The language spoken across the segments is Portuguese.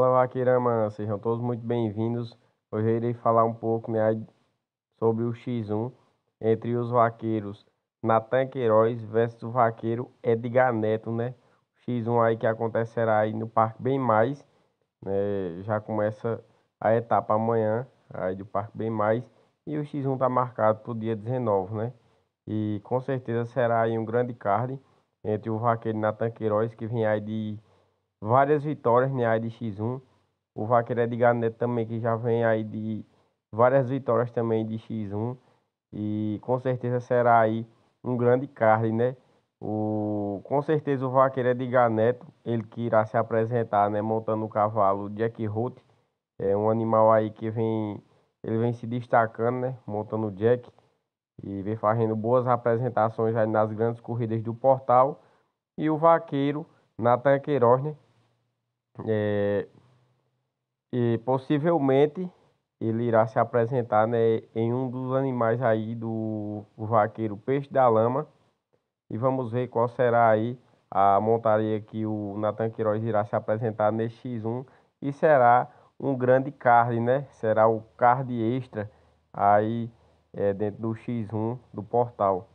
Fala Vaqueirama, sejam todos muito bem-vindos. Hoje eu irei falar um pouco né, sobre o X1 entre os vaqueiros Natan Queiroz versus o vaqueiro Edgar Neto, né? X1 aí que acontecerá aí no Parque Bem Mais, né? Já começa a etapa amanhã aí do Parque Bem Mais e o X1 está marcado para o dia 19, né? E com certeza será aí um grande card entre o vaqueiro Natan Queiroz que vem aí de várias vitórias na né, de X1. O Vaqueiro Edgar Neto também, que já vem aí de várias vitórias também de X1. E com certeza será aí um grande card, né? O, com certeza o Vaqueiro Edgar Neto, ele que irá se apresentar, né? Montando o cavalo Jack Root. É um animal aí que vem, ele vem se destacando, né? Montando o Jack. E vem fazendo boas apresentações aí nas grandes corridas do portal. E o vaqueiro Natan Queiroz, né? É, e possivelmente ele irá se apresentar né, em um dos animais aí do vaqueiro Peixe da Lama. E vamos ver qual será aí a montaria que o Nathan Queiroz irá se apresentar nesse X1. E será um grande card, né? Será o card extra aí é, dentro do X1 do portal.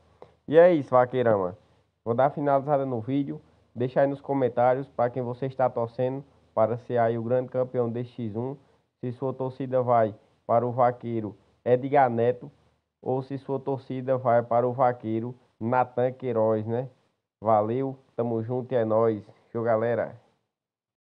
E é isso, vaqueirama. Vou dar finalizada no vídeo. Deixa aí nos comentários para quem você está torcendo para ser aí o grande campeão desse X1, se sua torcida vai para o vaqueiro Edgar Neto ou se sua torcida vai para o vaqueiro Natan Queiroz, né? Valeu, tamo junto e é nóis. Show, galera.